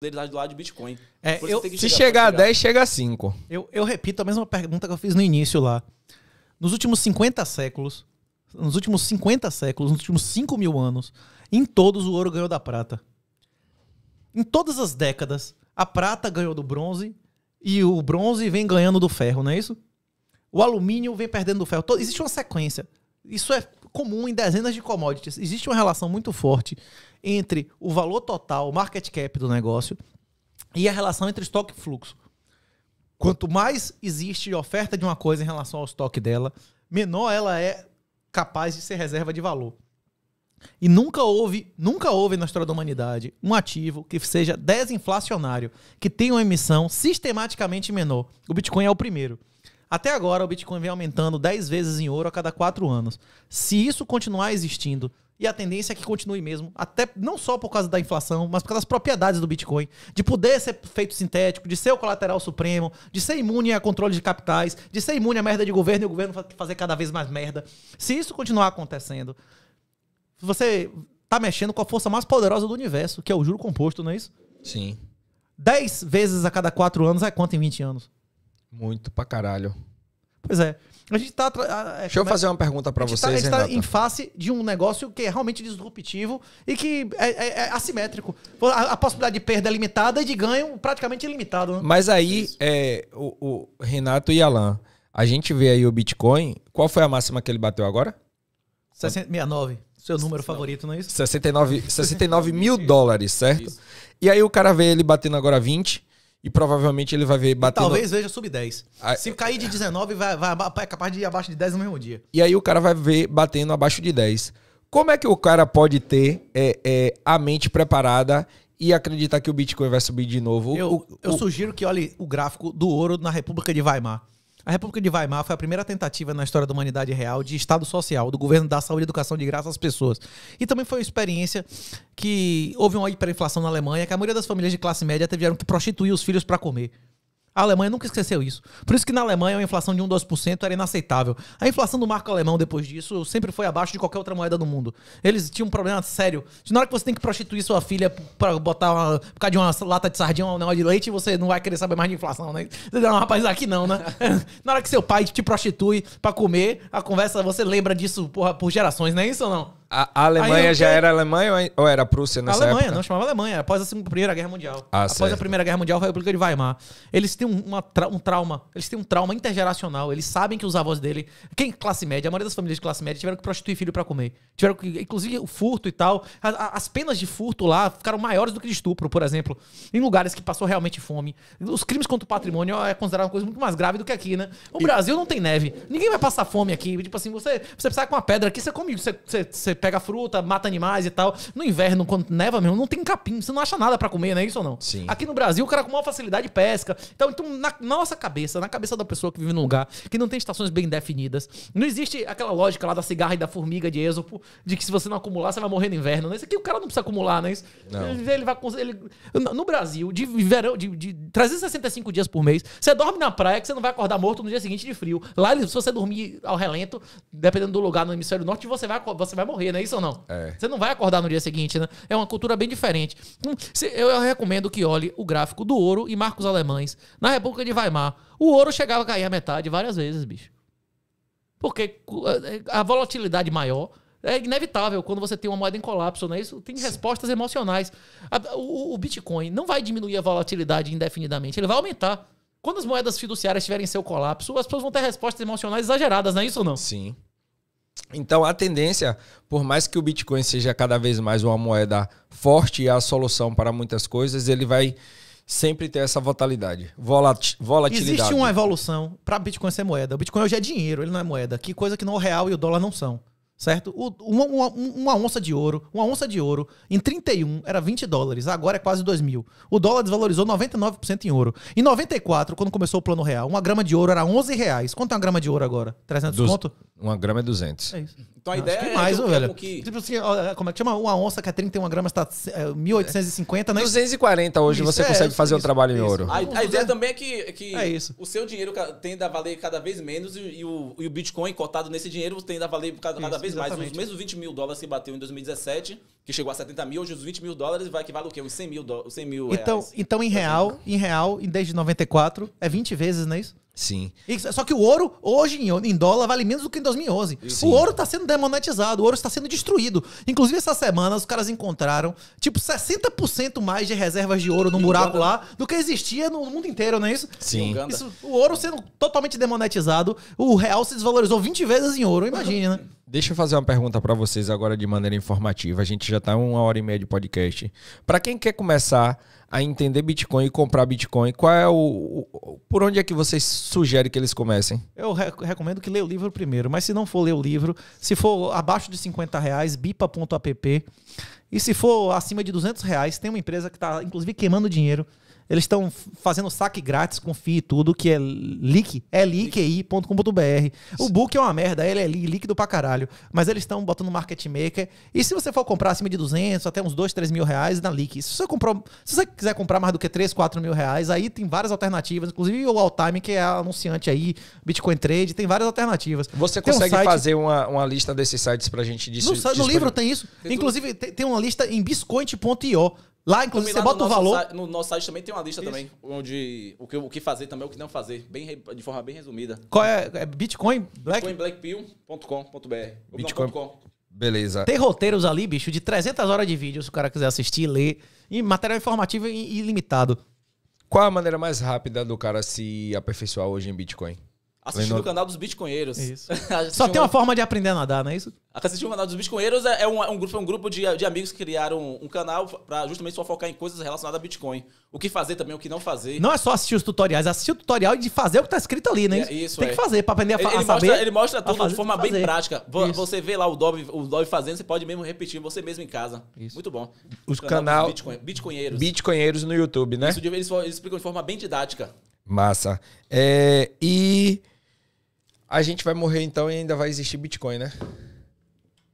do lado de Bitcoin. É, eu, se chegar a 10, chega a 5. Eu, eu repito a mesma pergunta que eu fiz no início lá. Nos últimos 50 séculos, nos últimos 50 séculos, nos últimos 5 mil anos, em todos o ouro ganhou da prata. Em todas as décadas, a prata ganhou do bronze e o bronze vem ganhando do ferro, não é isso? O alumínio vem perdendo do ferro. Todo, existe uma sequência. Isso é comum em dezenas de commodities. Existe uma relação muito forte entre o valor total, o market cap do negócio e a relação entre estoque e fluxo. Quanto mais existe oferta de uma coisa em relação ao estoque dela, menor ela é capaz de ser reserva de valor. E nunca houve, nunca houve na história da humanidade um ativo que seja desinflacionário, que tenha uma emissão sistematicamente menor. O Bitcoin é o primeiro. Até agora, o Bitcoin vem aumentando 10 vezes em ouro a cada 4 anos. Se isso continuar existindo e a tendência é que continue mesmo, até não só por causa da inflação, mas por causa das propriedades do Bitcoin, de poder ser feito sintético, de ser o colateral supremo, de ser imune a controle de capitais, de ser imune a merda de governo e o governo fazer cada vez mais merda. Se isso continuar acontecendo, você tá mexendo com a força mais poderosa do universo, que é o juro composto, não é isso? Sim. 10 vezes a cada 4 anos é quanto em 20 anos? Muito pra caralho. Pois é. A gente tá. É, Deixa eu fazer uma pergunta para vocês. Tá, a gente está tá em face de um negócio que é realmente disruptivo e que é, é, é assimétrico. A, a, possibilidade de perda é limitada e de ganho praticamente ilimitado. Né? Mas aí, é, o, o, Renato e Alan, a gente vê aí o Bitcoin. Qual foi a máxima que ele bateu agora? 69. Seu número favorito, não é isso? 69, 69 mil dólares, certo? Isso. E aí o cara vê ele batendo agora 20 e provavelmente ele vai ver batendo. Talvez veja sub-10. A... Ah, Se cair de 19, vai, vai, é capaz de ir abaixo de 10 no mesmo dia. E aí o cara vai ver batendo abaixo de 10. Como é que o cara pode ter é, é, a mente preparada e acreditar que o Bitcoin vai subir de novo? Eu, o, eu sugiro que olhe o gráfico do ouro na República de Weimar. A República de Weimar foi a primeira tentativa na história da humanidade real de Estado social, do governo da saúde e educação de graça às pessoas. E também foi uma experiência que houve uma hiperinflação na Alemanha, que a maioria das famílias de classe média tiveram que prostituir os filhos para comer. A Alemanha nunca esqueceu isso. Por isso que na Alemanha a inflação de 1, 2% era inaceitável. A inflação do marco alemão depois disso sempre foi abaixo de qualquer outra moeda do mundo. Eles tinham um problema sério. Na hora que você tem que prostituir sua filha para botar uma, por causa de uma lata de sardinha ou um negócio de leite, você não vai querer saber mais de inflação, né? Não, é rapaz, aqui não, né? na hora que seu pai te prostitui para comer, a conversa, você lembra disso porra, por gerações, não é isso ou não? A Alemanha já era Alemanha é- ou era Prússia nessa Alemanha, época? não chamava Alemanha, é após a Primeira Guerra Mundial. Ah, após certo. a Primeira Guerra Mundial, a República de Weimar. Eles têm uma, um trauma, eles têm um trauma intergeracional, eles sabem que os avós dele, quem classe média, a maioria das famílias de classe média tiveram que prostituir filho para comer. Tiveram que, inclusive o furto e tal, as penas de furto lá ficaram maiores do que de estupro, por exemplo, em lugares que passou realmente fome. Os crimes contra o patrimônio é considerado uma coisa muito mais grave do que aqui, né? O e... Brasil não tem neve. Ninguém vai passar fome aqui, tipo assim, você, você sai com uma pedra aqui, você come, você, você, você pega fruta, mata animais e tal. No inverno, quando neva mesmo, não tem capim, você não acha nada para comer, não é isso ou não? Sim. Aqui no Brasil, o cara com maior facilidade pesca. Então, então, na nossa cabeça, na cabeça da pessoa que vive num lugar que não tem estações bem definidas, não existe aquela lógica lá da cigarra e da formiga de Êxopo, de que se você não acumular, você vai morrer no inverno, né? Isso aqui o cara não precisa acumular, né? Isso, não. Ele vai. Ele, no Brasil, de verão, de, de 365 dias por mês, você dorme na praia que você não vai acordar morto no dia seguinte de frio. Lá, se você dormir ao relento, dependendo do lugar no hemisfério norte, você vai, você vai morrer correr, não é isso ou não? É. Você não vai acordar no dia seguinte, né? É uma cultura bem diferente. Hum, eu recomendo que olhe o gráfico do ouro e marcos alemães. Na República de Weimar, o ouro chegava a cair a metade várias vezes, bicho. Porque a volatilidade maior é inevitável quando você tem uma moeda em colapso, não é isso? Tem respostas emocionais. O Bitcoin não vai diminuir a volatilidade indefinidamente, ele vai aumentar. Quando as moedas fiduciárias tiverem seu colapso, as pessoas vão ter respostas emocionais exageradas, não é isso ou não? Sim. Então a tendência, por mais que o Bitcoin seja cada vez mais uma moeda forte e a solução para muitas coisas, ele vai sempre ter essa volatilidade. Volat volatilidade. Existe uma evolução para Bitcoin ser moeda. O Bitcoin hoje é dinheiro, ele não é moeda. Que coisa que o real e o dólar não são certo? Uma, uma, uma, onça de ouro, uma onça de ouro, em 31 era 20 dólares, agora é quase 2 mil. O dólar desvalorizou 99% em ouro. Em 94, quando começou o plano real, uma grama de ouro era 11 reais. Quanto é uma grama de ouro agora? 300 du conto? Uma grama é 200. É isso. Então a Acho ideia que é mais, que velho. Que... Tipo assim, é, como é que chama? Uma onça que é 31 gramas, está é, 1.850, né? 240 hoje isso, você é, consegue fazer o um trabalho isso. em ouro. A, a ideia é. também é que, que é isso. o seu dinheiro tende a valer cada vez menos e, e, o, e o Bitcoin cotado nesse dinheiro tende a valer cada, cada vez vez Exatamente. mais. Os mesmos 20 mil dólares que bateu em 2017, que chegou a 70 mil, hoje os 20 mil dólares vai que vale o quê? Uns 100 mil, 100 mil então, reais. Então, em real, em real, desde 94, é 20 vezes, não é isso? Sim. só que o ouro, hoje, em dólar, vale menos do que em 2011. Sim. O ouro está sendo demonetizado, o ouro está sendo destruído. Inclusive, essa semana, os caras encontraram, tipo, 60% mais de reservas de ouro no buraco Uganda. lá do que existia no mundo inteiro, não é isso? Sim. Isso, o ouro sendo totalmente demonetizado, o real se desvalorizou 20 vezes em ouro, imagina né? Deixa eu fazer uma pergunta para vocês agora de maneira informativa. A gente já está uma hora e meia de podcast. Para quem quer começar a entender Bitcoin e comprar Bitcoin, qual é o, o por onde é que vocês sugerem que eles comecem? Eu re recomendo que leia o livro primeiro, mas se não for ler o livro, se for abaixo de 50 reais, bipa.app. E se for acima de 200 reais, tem uma empresa que está, inclusive, queimando dinheiro eles estão fazendo saque grátis com FII e tudo, que é leak, é liqui.com.br. É o book é uma merda, ele é líquido pra caralho. Mas eles estão botando market maker. E se você for comprar acima de 200, até uns 2, 3 mil reais na leak. Se você, comprou, se você quiser comprar mais do que 3, 4 mil reais, aí tem várias alternativas, inclusive o Alltime, que é anunciante aí, Bitcoin Trade, tem várias alternativas. Você consegue um site... fazer uma, uma lista desses sites pra gente disso? No, no livro tem isso. Tem Inclusive, tem, tem, uma lista em biscoint.io. Lá, inclusive, você bota o valor. Site, no nosso site também tem uma lista Isso. também, onde o que, o que fazer também, o que não fazer, bem, de forma bem resumida. Qual é? é Bitcoin? Black... BitcoinBlackpill.com.br. Bitcoin. Beleza. Tem roteiros ali, bicho, de 300 horas de vídeo, se o cara quiser assistir, ler. E material informativo ilimitado. Qual a maneira mais rápida do cara se aperfeiçoar hoje em Bitcoin? Assistindo Lendo... o canal dos Bitcoinheiros. Isso. Só tem uma... uma forma de aprender a nadar, não é isso? Assistir o canal dos Bitcoinheiros é um, é um grupo, é um grupo de, de amigos que criaram um canal para justamente só focar em coisas relacionadas a Bitcoin. O que fazer também, o que não fazer. Não é só assistir os tutoriais, é assistir o tutorial de fazer o que tá escrito ali, né? É, isso, Tem é. que fazer para aprender a, ele, a ele saber. Mostra, ele mostra tudo fazer, de forma bem prática. Isso. Você vê lá o Dove, o Dove fazendo, você pode mesmo repetir, você mesmo em casa. Isso. Muito bom. Os canal, Bitcoin, Bitcoinheiros. Bitcoinheiros no YouTube, né? Isso, eles, eles explicam de forma bem didática. Massa. É, e a gente vai morrer então e ainda vai existir Bitcoin, né?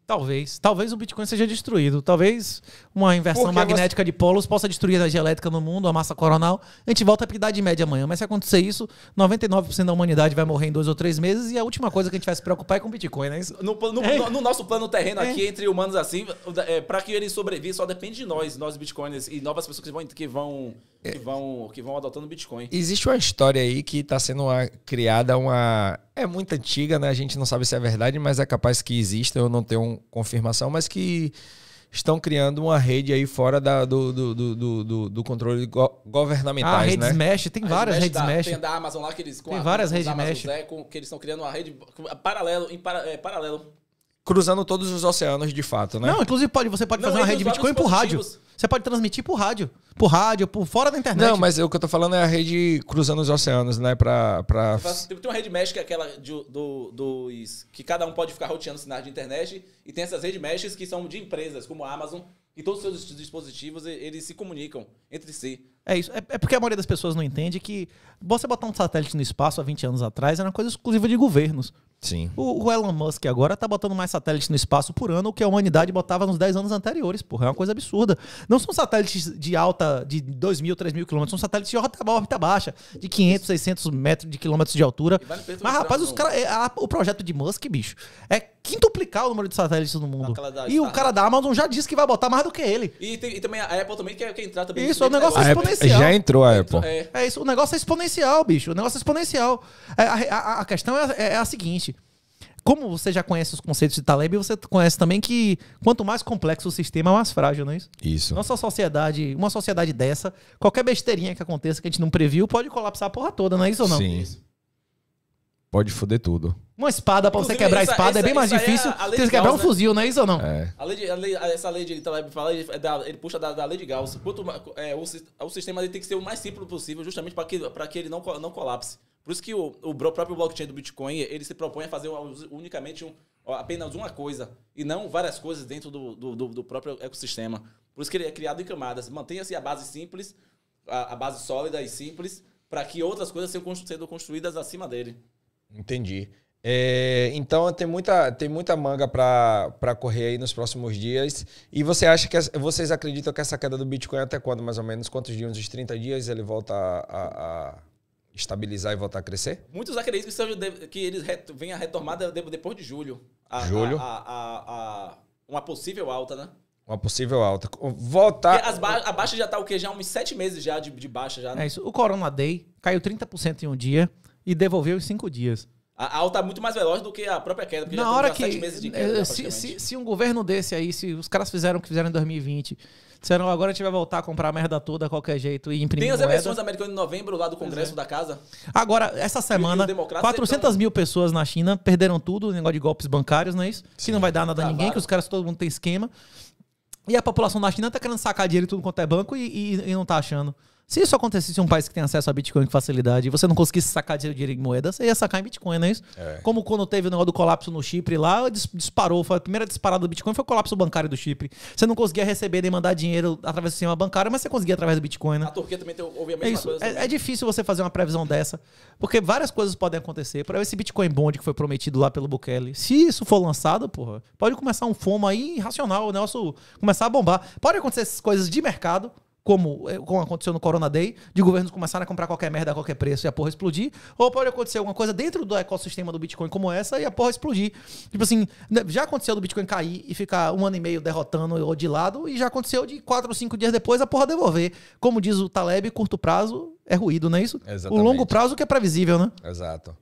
Talvez. Talvez o Bitcoin seja destruído. Talvez uma inversão Porque magnética você... de polos possa destruir a energia elétrica no mundo, a massa coronal. A gente volta para a Idade Média amanhã. Mas se acontecer isso, 99% da humanidade vai morrer em dois ou três meses e a última coisa que a gente vai se preocupar é com o Bitcoin, né? Isso... No, no, é. no, nosso plano terreno é. aqui, entre humanos assim, é, para que ele sobreviva, só depende de nós, nós Bitcoiners e novas pessoas que vão... Que vão é. que vão, que vão adotando Bitcoin. Existe uma história aí que está sendo uma, criada uma. É muito antiga, né? A gente não sabe se é verdade, mas é capaz que exista, eu não tenho confirmação, mas que estão criando uma rede aí fora da, do, do, do, do, do controle go governamental. Ah, né? redes né? mesh, tem várias redes mesh. tem da Amazon lá que eles. tem a, várias redes mesh. Zé, com, que eles estão criando uma rede paralelo, em para, é, paralelo. Cruzando todos os oceanos, de fato, né? Não, inclusive pode, você pode não, fazer uma rede Bitcoin por rádio. Você pode transmitir por rádio. Por rádio, por fora da internet. Não, mas o que eu tô falando é a rede cruzando os oceanos, né? Pra. pra... Tem uma rede mesh que é aquela de, do, dos. que cada um pode ficar roteando sinais de internet. E tem essas redes meshes que são de empresas, como a Amazon, e todos os seus dispositivos eles se comunicam entre si. É isso. É, é, porque a maioria das pessoas não entende que você botar um satélite no espaço há 20 anos atrás era uma coisa exclusiva de governos. Sim. O, o Elon Musk agora tá botando mais satélites no espaço por ano, do que a humanidade botava nos 10 anos anteriores, porra. É uma coisa absurda. Não são satélites de alta, de 2 mil, 3 mil quilômetros, são satélites de órbita, órbita baixa, de 500, 600 metros de quilômetros de altura. Vale Mas, rapaz, os cara, é, a, o projeto de Musk, bicho, é quintuplicar o número de satélites no mundo. E o cara da Amazon já disse que vai botar mais do que ele. E, tem, e também a Apple também quer, quer entrar também. Isso, o negócio é exponencial. É, já entrou a Apple. É. é. isso, o negócio é exponencial, bicho. O negócio é exponencial. É, a, a, a questão é, é, a seguinte. Como você já conhece os conceitos de Taleb, você conhece também que quanto mais complexo o sistema, mais frágil, não é isso? Isso. Nossa sociedade, uma sociedade dessa, qualquer besteirinha que aconteça que a gente não previu, pode colapsar a porra toda, não é isso ou não? Sim. Isso. Pode foder tudo. Uma espada, pra você quebrar a espada, é essa, é bem mais é difícil é do que quebrar Gauss, um né? fuzil, não é isso ou não? É. A lei de, a lei, essa lei de tá ele, fala, ele, é ele puxa da, da, lei de Gauss. Quanto, é, o, o sistema ele tem que ser o mais simples possível, justamente para que, que ele não, não colapse. Por isso que o, o próprio blockchain do Bitcoin, ele se propõe a fazer unicamente um, apenas uma coisa, e não várias coisas dentro do, do, do, do próprio ecossistema. Por isso que ele é criado em camadas. Mantenha-se a base simples, a, a base sólida e simples, para que outras coisas sejam sendo construídas acima dele. Entendi. É, então tem muita, tem muita manga para correr aí nos próximos dias. E você acha que vocês acreditam que essa queda do Bitcoin até quando, mais ou menos? Quantos dias? Uns 30 dias ele volta a, a estabilizar e voltar a crescer? Muitos acreditam que eles venha a retomada depois de julho. A, julho? A, a, uma possível alta, né? Uma possível alta. Voltar. as ba a baixa já está o quê? Já há uns sete meses já de, de baixa já. Né? É isso. O Corona Day caiu 30% em um dia e devolveu em cinco dias. A alta é muito mais veloz do que a própria queda, porque Na já hora que, sete meses de eh, queda. Eh, se, se, se, um governo desse aí, se os caras fizeram o que fizeram em 2020, disseram agora a gente vai voltar a comprar a merda toda qualquer jeito e imprimir. Tem as eleições americanas em novembro lá do Congresso é. da Casa. Agora, essa semana, 400 mil pessoas na China perderam tudo, negócio de golpes bancários, não é isso? Sim. Que não vai dar nada a tá ninguém, que os caras, todo mundo tem esquema. E a população da China tá querendo sacar dinheiro tudo quanto é banco e, e, e não tá achando. Se isso acontecesse em um país que tem acesso a Bitcoin com facilidade e você não conseguisse sacar dinheiro em moeda, você ia sacar em Bitcoin, não é isso? É. Como quando teve o negócio do colapso no Chipre lá, disparou. Foi a primeira disparada do Bitcoin foi o colapso bancário do Chipre. Você não conseguia receber nem mandar dinheiro através do sistema bancário, mas você conseguia através do Bitcoin, né? A Turquia também tem, houve a é mesma é isso. coisa. É, é, difícil você fazer uma previsão dessa, porque várias coisas podem acontecer. Para esse Bitcoin Bond que foi prometido lá pelo Bukele, se isso for lançado, porra, pode começar um fomo aí irracional, o negócio começar a bombar. Pode acontecer essas coisas de mercado como, eh, como aconteceu no Corona Day, de governos começarem a comprar qualquer merda a qualquer preço e a porra explodir, ou pode acontecer alguma coisa dentro do ecossistema do Bitcoin como essa e a porra explodir. Tipo assim, né, já aconteceu do Bitcoin cair e ficar um ano e meio derrotando ou de lado, e já aconteceu de quatro ou cinco dias depois a porra devolver. Como diz o Taleb, curto prazo é ruído, não é isso? Exatamente. O longo prazo que é previsível, né? Exato.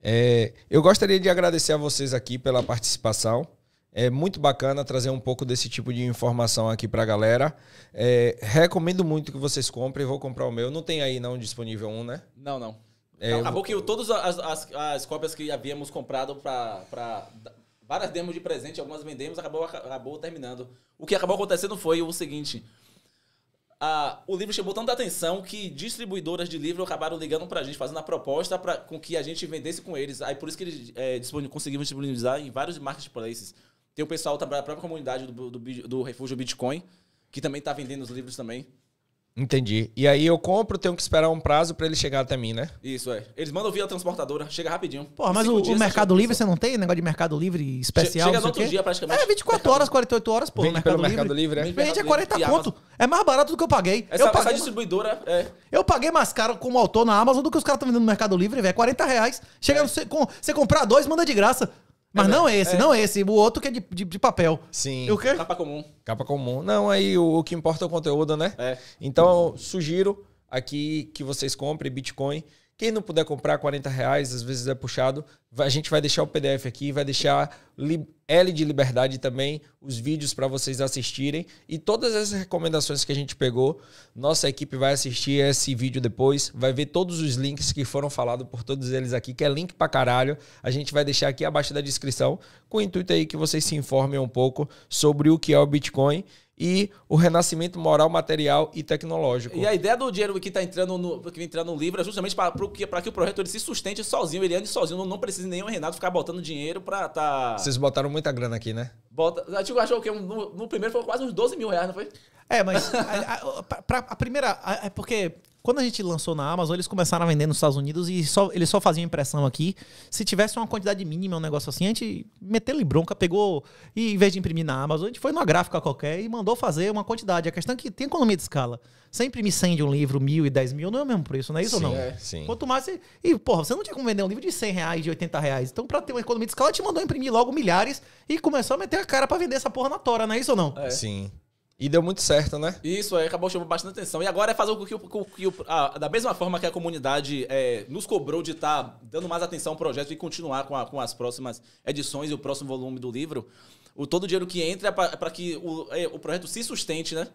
É, eu gostaria de agradecer a vocês aqui pela participação. É muito bacana trazer um pouco desse tipo de informação aqui para a galera. É, recomendo muito que vocês comprem. Vou comprar o meu. Não tem aí não disponível um, né? Não, não. É, acabou eu... que todas as, as, as, cópias que havíamos comprado para várias demos de presente, algumas vendemos, acabou, acabou terminando. O que acabou acontecendo foi o seguinte: a, o livro chamou tanta atenção que distribuidoras de livro acabaram ligando para a gente, fazendo a proposta para com que a gente vendesse com eles. Aí por isso que eles é, conseguimos disponibilizar em vários marketplaces. Tem o pessoal da própria comunidade do, do, do Refúgio Bitcoin, que também está vendendo os livros também. Entendi. E aí eu compro, tenho que esperar um prazo para ele chegar até mim, né? Isso, é. Eles mandam via transportadora, chega rapidinho. pô mas o, dias, o Mercado Livre você não tem? Negócio de Mercado Livre especial? Chega no outro dia praticamente. É, 24 mercado... horas, 48 horas, pô. Vende mercado pelo Livre. Mercado Livre, é? Vende é 40 conto. É mais barato do que eu paguei. Essa, eu paguei essa distribuidora é... Eu paguei mais caro como autor na Amazon do que os caras estão vendendo no Mercado Livre, velho. 40 reais. Chega, é. você, com, você comprar dois, manda de graça. Mas é não né? é esse, é. não é esse. O outro que é de, de, de, papel. Sim. E o quê? Capa comum. Capa comum. Não, aí o, o que importa é o conteúdo, né? É. Então, sugiro aqui que vocês comprem Bitcoin quem não puder comprar 40 reais, às vezes é puxado, a gente vai deixar o PDF aqui, vai deixar L de Liberdade também, os vídeos para vocês assistirem. E todas as recomendações que a gente pegou, nossa equipe vai assistir esse vídeo depois, vai ver todos os links que foram falados por todos eles aqui, que é link para caralho. A gente vai deixar aqui abaixo da descrição, com o intuito aí que vocês se informem um pouco sobre o que é o Bitcoin e o renascimento moral, material e tecnológico. E a ideia do dinheiro que está entrando no, que tá entrando no livro é justamente para que, que o projeto ele se sustente sozinho, ele ande sozinho, não, não precisa nenhum Renato ficar botando dinheiro para tá... Vocês botaram muita grana aqui, né? Bota, a gente achou o quê? no, no, primeiro foi quase uns 12 mil reais, não foi? É, mas a, a, pra, a primeira. é porque quando a gente lançou na Amazon, eles começaram a vender nos Estados Unidos e só, eles só faziam impressão aqui. Se tivesse uma quantidade mínima, um negócio assim, a gente meteu em bronca, pegou e em vez de imprimir na Amazon, a gente foi numa gráfica qualquer e mandou fazer uma quantidade. A questão é que tem economia de escala. Você imprimir 100 de um livro, mil e 10 mil, não é o mesmo preço, não é isso sim, ou não? É, sim. Quanto mais você... E, porra, você não tinha como vender um livro de 100 reais, de 80 reais. Então, para ter uma economia de escala, a gente mandou imprimir logo milhares e começou a meter a cara pra vender essa porra na tora, não é isso ou não? É. Sim. E deu muito certo, né? Isso, aí é, acabou chamando bastante atenção. E agora é fazer com que, o, com que o, da mesma forma que a comunidade é, nos cobrou de estar tá dando mais atenção ao projeto e continuar com, a, com as próximas edições e o próximo volume do livro, o todo o dinheiro que entra é para é que o, é, o projeto se sustente, né?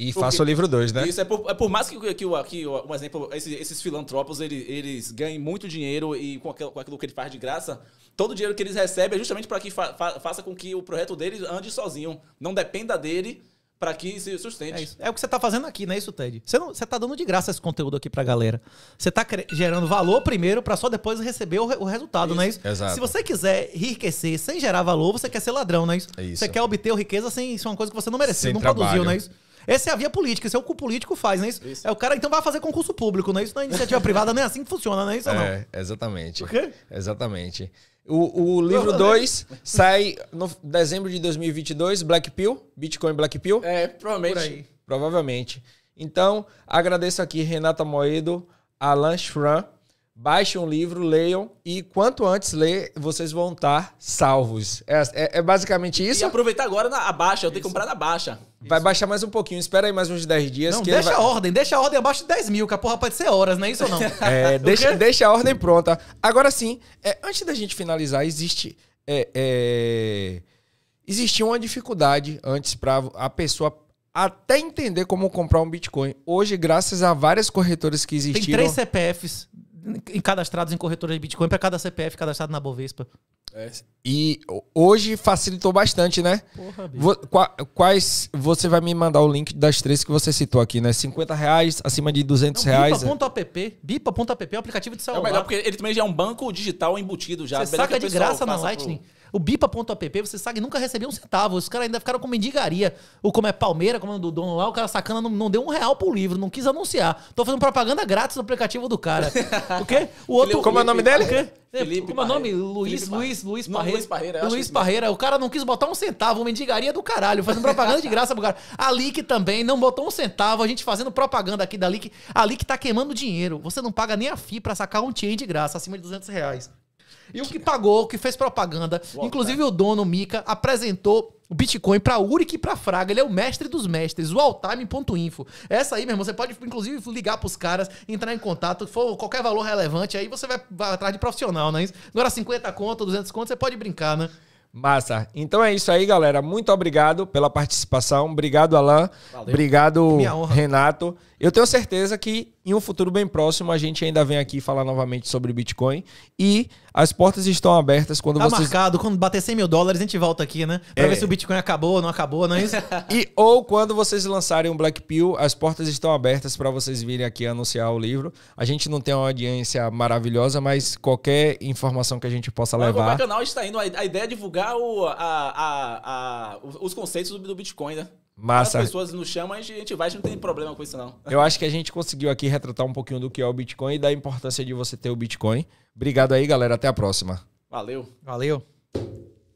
E faça o livro 2, né? Isso, é por, é por mais que, que, que, um exemplo, esses, esses filantropos, eles, eles ganhem muito dinheiro e com aquilo, com aquilo que ele faz de graça, todo o dinheiro que eles recebem é justamente para que fa, fa, faça com que o projeto deles ande sozinho, não dependa dele para que se sustente. É, é o que você está fazendo aqui, não é isso, Ted? Você, não, você tá dando de graça esse conteúdo aqui para a galera. Você está gerando valor primeiro para só depois receber o, o resultado, isso. não é isso? Exato. Se você quiser enriquecer sem gerar valor, você quer ser ladrão, não é isso? É isso. Você quer obter riqueza sem isso é uma coisa que você não mereceu, sem não trabalho. produziu, não é isso? Essa é a via política, isso é o que o político faz, não é isso? isso. É o cara então vai fazer concurso público, não é isso? Na é iniciativa privada não é assim que funciona, não é isso é, não? Exatamente. Por quê? Exatamente. O, o livro 2 sai no dezembro de 2022, Black Pill, Bitcoin Black Pill. É, provavelmente. Provavelmente. Então, agradeço aqui Renata Moedo, Alan Schramm, Baixem um livro, leiam e quanto antes ler, vocês vão estar salvos. É, é, é basicamente isso. E aproveitar agora na baixa, eu tenho que comprar na baixa. Isso. Vai baixar mais um pouquinho, espera aí mais uns 10 dias. Não, deixa vai... a ordem, deixa a ordem abaixo de 10 mil, que a porra pode ser horas, não é isso ou não? É, deixa, deixa a ordem pronta. Agora sim, é, antes da gente finalizar, existe. É, é existia uma dificuldade antes para a pessoa até entender como comprar um Bitcoin. Hoje, graças a várias corretoras que existiram. Tem três CPFs cadastrados em corretora de Bitcoin para cada CPF cadastrado na Bovespa. É. E hoje facilitou bastante, né? Porra, Quais você vai me mandar o link das três que você citou aqui, né? 50 reais, acima de 200 é reais. Bipa.app, é. bipa.app é um aplicativo de é celular. É melhor porque ele também já é um banco digital embutido já. Você saca de graça na Lightning. Pro... O bipa.app, você sabe, nunca recebeu um centavo. Os caras ainda ficaram com mendigaria. O como é Palmeira, como é do dono lá, o cara sacana não, não deu um real pro livro, não quis anunciar. Tô fazendo propaganda grátis no aplicativo do cara. O quê? O outro. Como é o nome dele? Felipe como é o nome? Luiz, Luiz, Luiz Parreira. Luiz Parreira. Luiz Parreira. O cara não quis botar um centavo, mendigaria do caralho, fazendo propaganda de graça pro cara. A Lick também não botou um centavo, a gente fazendo propaganda aqui da Lick. A Lick tá queimando dinheiro. Você não paga nem a FI pra sacar um tien de graça, acima de 200 reais. E o que pagou, o que fez propaganda. Boa, Inclusive, cara. o dono, Mika apresentou o Bitcoin para Uric e para Fraga. Ele é o mestre dos mestres, o alltime.info. Essa aí, meu irmão, você pode inclusive ligar para os caras, entrar em contato, for qualquer valor relevante, aí você vai, vai atrás de profissional, né? era 50 conto, 200 conto, você pode brincar, né? Massa. Então é isso aí, galera. Muito obrigado pela participação. Obrigado, Alain. Valeu. Obrigado, Renato. Eu tenho certeza que em um futuro bem próximo, a gente ainda vem aqui falar novamente sobre Bitcoin. E as portas estão abertas quando tá vocês... marcado. Quando bater 100 mil dólares, a gente volta aqui, né? para é. ver se o Bitcoin acabou ou não acabou, não é isso? e ou quando vocês lançarem um Black Pill, as portas estão abertas para vocês virem aqui anunciar o livro. A gente não tem uma audiência maravilhosa, mas qualquer informação que a gente possa mas é levar... O canal está indo. A ideia é divulgar o, a, a, a, os conceitos do Bitcoin, né? Massa. As pessoas nos chamam, a gente vai, a gente não tem problema com isso, não. Eu acho que a gente conseguiu aqui retratar um pouquinho do que é o Bitcoin e da importância de você ter o Bitcoin. Obrigado aí, galera. Até a próxima. Valeu. Valeu.